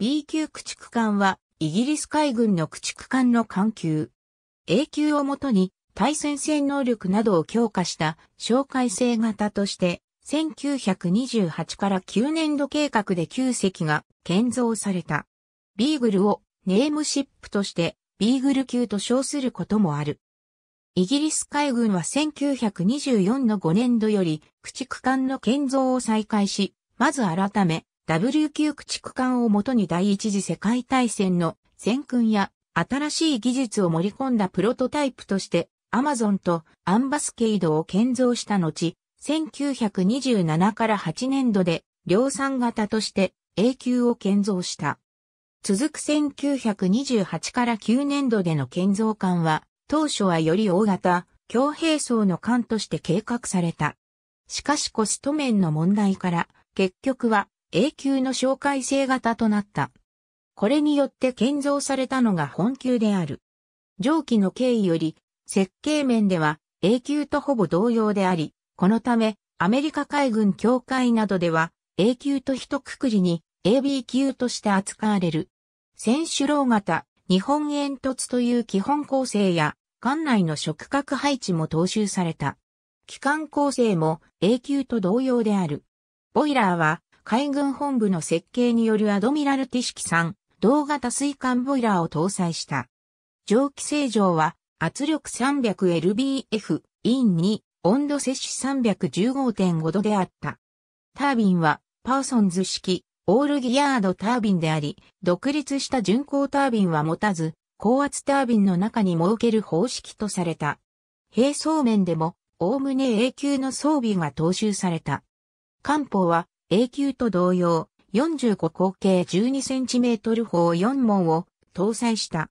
B 級駆逐艦は、イギリス海軍の駆逐艦の艦級。A 級をもとに、対戦性能力などを強化した紹介性型として、1928から9年度計画で9隻が建造された。ビーグルをネームシップとしてビーグル級と称することもある。イギリス海軍は1924の5年度より駆逐艦の建造を再開し、まず改め W 級駆逐艦をもとに第一次世界大戦の戦訓や新しい技術を盛り込んだプロトタイプとしてアマゾンとアンバスケイドを建造した後、1927から8年度で量産型として A 級を建造した。続く1928から9年度での建造艦は、当初はより大型、強兵装の艦として計画された。しかしコスト面の問題から、結局は永久の紹介制型となった。これによって建造されたのが本級である。上記の経緯より、設計面では永久とほぼ同様であり、このため、アメリカ海軍協会などでは、永久と一括りに AB 級として扱われる。選手老型、日本煙突という基本構成や、艦内の触覚配置も踏襲された。機関構成も A 級と同様である。ボイラーは海軍本部の設計によるアドミラルティ式3、同型水管ボイラーを搭載した。蒸気清浄は圧力 300LBF、イン2、温度摂取315.5度であった。タービンはパーソンズ式、オールギアードタービンであり、独立した巡航タービンは持たず、高圧タービンの中に設ける方式とされた。並走面でも、おおむね永久の装備が踏襲された。漢方は、A 級と同様、45口径 12cm 砲4門を搭載した。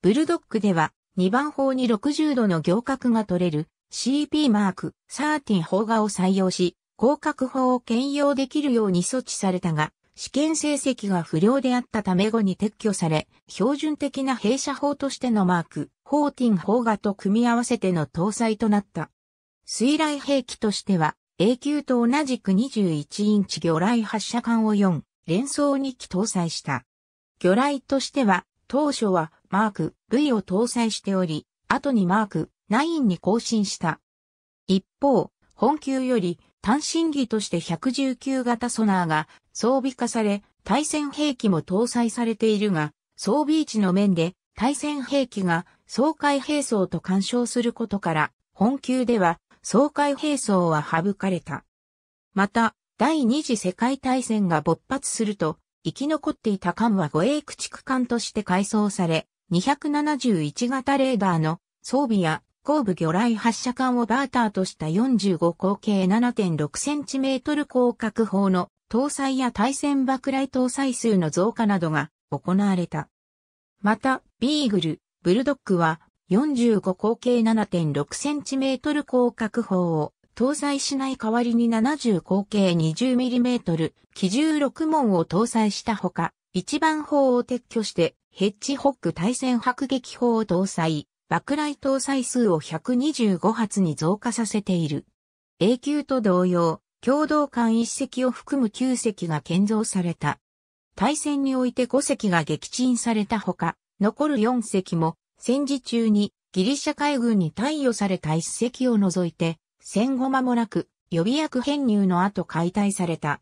ブルドックでは2番砲に60度の行角が取れる CP マーク13砲画を採用し、広角砲を兼用できるように措置されたが、試験成績が不良であったため後に撤去され、標準的な弊社砲としてのマーク、ホーティン砲画と組み合わせての搭載となった。水雷兵器としては、A 級と同じく21インチ魚雷発射管を4、連装2機搭載した。魚雷としては、当初はマーク V を搭載しており、後にマーク9に更新した。一方、本級より単身技として119型ソナーが装備化され、対戦兵器も搭載されているが、装備位置の面で対戦兵器が総海兵装と干渉することから、本級では総会兵装は省かれた。また、第二次世界大戦が勃発すると、生き残っていた艦は護衛駆逐艦として改装され、271型レーダーの装備や後部魚雷発射管をバーターとした45口径 7.6cm 広角砲の搭載や対戦爆雷搭載数の増加などが行われた。また、ビーグル、ブルドッグは45口径 7.6cm 広角砲を搭載しない代わりに70口径 20mm 機銃6門を搭載したほか、一番砲を撤去してヘッジホック対戦迫撃砲を搭載、爆雷搭載数を125発に増加させている。A 級と同様、共同艦1隻を含む9隻が建造された。対戦において5隻が撃沈されたほか、残る4隻も戦時中にギリシャ海軍に貸与された一隻を除いて、戦後間もなく予備役編入の後解体された。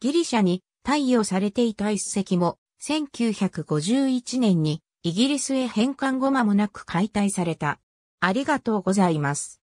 ギリシャに貸与されていた一隻も、1951年にイギリスへ返還後間もなく解体された。ありがとうございます。